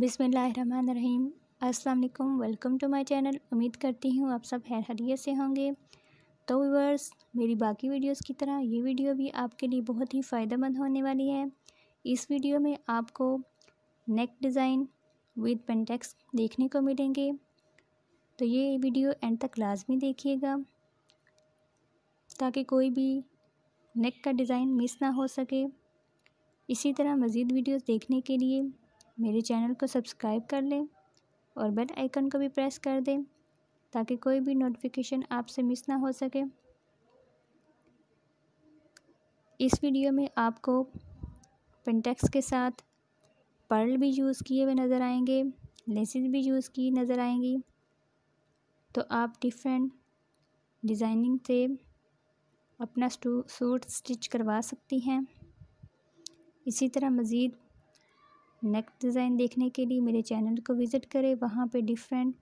बिसमीम अस्सलाम welcome to my channel उम्मीद करती हूँ आप सब हैर हरियत से होंगे तो व्यूवर्स मेरी बाकी वीडियोस की तरह ये वीडियो भी आपके लिए बहुत ही फ़ायदेमंद होने वाली है इस वीडियो में आपको नेक डिज़ाइन विद पेंटेक्स देखने को मिलेंगे तो ये वीडियो एंड तक लाजमी देखिएगा ताकि कोई भी नेक का डिज़ाइन मिस ना हो सके इसी तरह मज़ीद वीडियोज़ देखने के लिए मेरे चैनल को सब्सक्राइब कर लें और बेल आइकन को भी प्रेस कर दें ताकि कोई भी नोटिफिकेशन आपसे मिस ना हो सके इस वीडियो में आपको पेंटेक्स के साथ पर्ल भी यूज़ किए हुए नज़र आएंगे लेसिस भी यूज़ की नज़र आएंगी तो आप डिफरेंट डिज़ाइनिंग से अपना सूट स्टिच करवा सकती हैं इसी तरह मज़ीद नेक डिज़ाइन देखने के लिए मेरे चैनल को विज़िट करें वहाँ पे डिफरेंट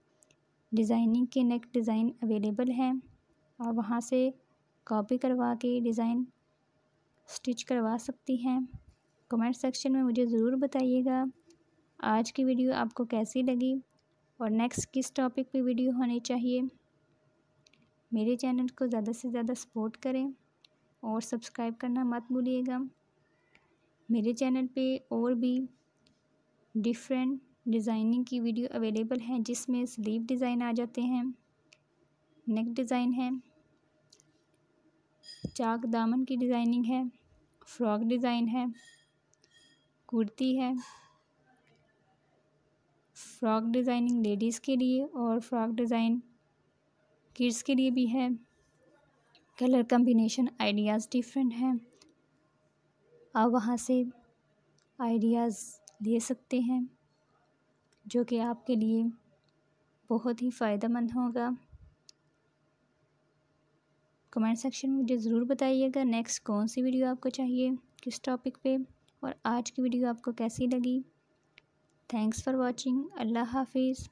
डिज़ाइनिंग के नेक डिज़ाइन अवेलेबल हैं और वहाँ से कॉपी करवा के डिज़ाइन स्टिच करवा सकती हैं कमेंट सेक्शन में मुझे ज़रूर बताइएगा आज की वीडियो आपको कैसी लगी और नेक्स्ट किस टॉपिक पे वीडियो होनी चाहिए मेरे चैनल को ज़्यादा से ज़्यादा सपोर्ट करें और सब्सक्राइब करना मत भूलिएगा मेरे चैनल पे और भी डिफरेंट डिज़ाइनिंग की वीडियो अवेलेबल है जिसमें स्लीव डिज़ाइन आ जाते हैं नेक डिज़ाइन है चाक दामन की डिज़ाइनिंग है फ्रॉक डिज़ाइन है कुर्ती है फ्रॉक डिज़ाइनिंग लेडीज़ के लिए और फ्रॉक डिज़ाइन किड्स के लिए भी है कलर कम्बिनेशन आइडियाज़ डिफरेंट हैं आप वहाँ से आइडियाज़ ले सकते हैं जो कि आपके लिए बहुत ही फ़ायदेमंद होगा कमेंट सेक्शन में मुझे ज़रूर बताइएगा नेक्स्ट कौन सी वीडियो आपको चाहिए किस टॉपिक पे और आज की वीडियो आपको कैसी लगी थैंक्स फॉर वाचिंग अल्लाह हाफिज़